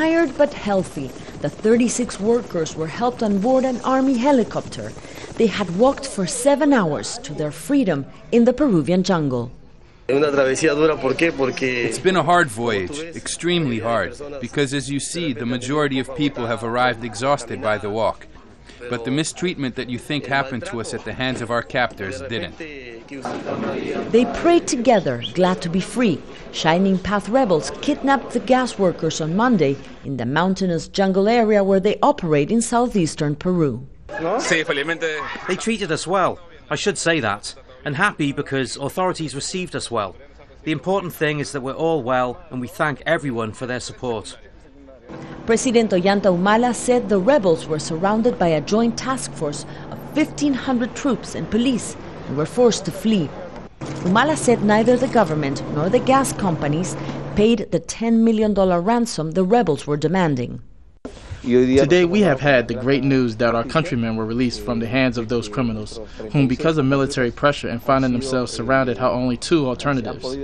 Tired but healthy, the 36 workers were helped on board an army helicopter. They had walked for seven hours to their freedom in the Peruvian jungle. It's been a hard voyage, extremely hard, because as you see, the majority of people have arrived exhausted by the walk. But the mistreatment that you think happened to us at the hands of our captors didn't. They prayed together, glad to be free. Shining Path rebels kidnapped the gas workers on Monday in the mountainous jungle area where they operate in southeastern Peru. They treated us well, I should say that, and happy because authorities received us well. The important thing is that we're all well and we thank everyone for their support. President Ollanta Humala said the rebels were surrounded by a joint task force of 1,500 troops and police and were forced to flee. Humala said neither the government nor the gas companies paid the $10 million ransom the rebels were demanding. Today we have had the great news that our countrymen were released from the hands of those criminals, whom because of military pressure and finding themselves surrounded had only two alternatives.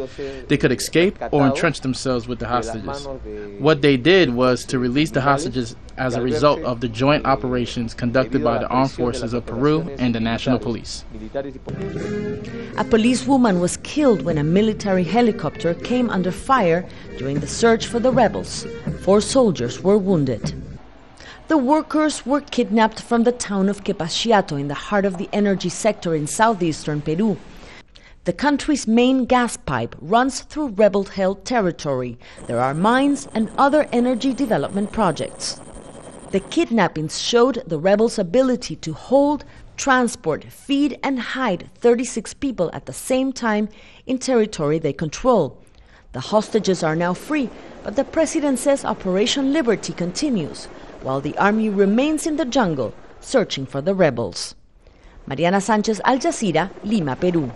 They could escape or entrench themselves with the hostages. What they did was to release the hostages as a result of the joint operations conducted by the armed forces of Peru and the National Police. A policewoman was killed when a military helicopter came under fire during the search for the rebels. Four soldiers were wounded. The workers were kidnapped from the town of Quepachiato in the heart of the energy sector in southeastern Peru. The country's main gas pipe runs through rebel held territory. There are mines and other energy development projects. The kidnappings showed the rebels' ability to hold, transport, feed, and hide 36 people at the same time in territory they control. The hostages are now free, but the president says Operation Liberty continues while the army remains in the jungle searching for the rebels. Mariana Sánchez, Al Jazeera, Lima, Peru.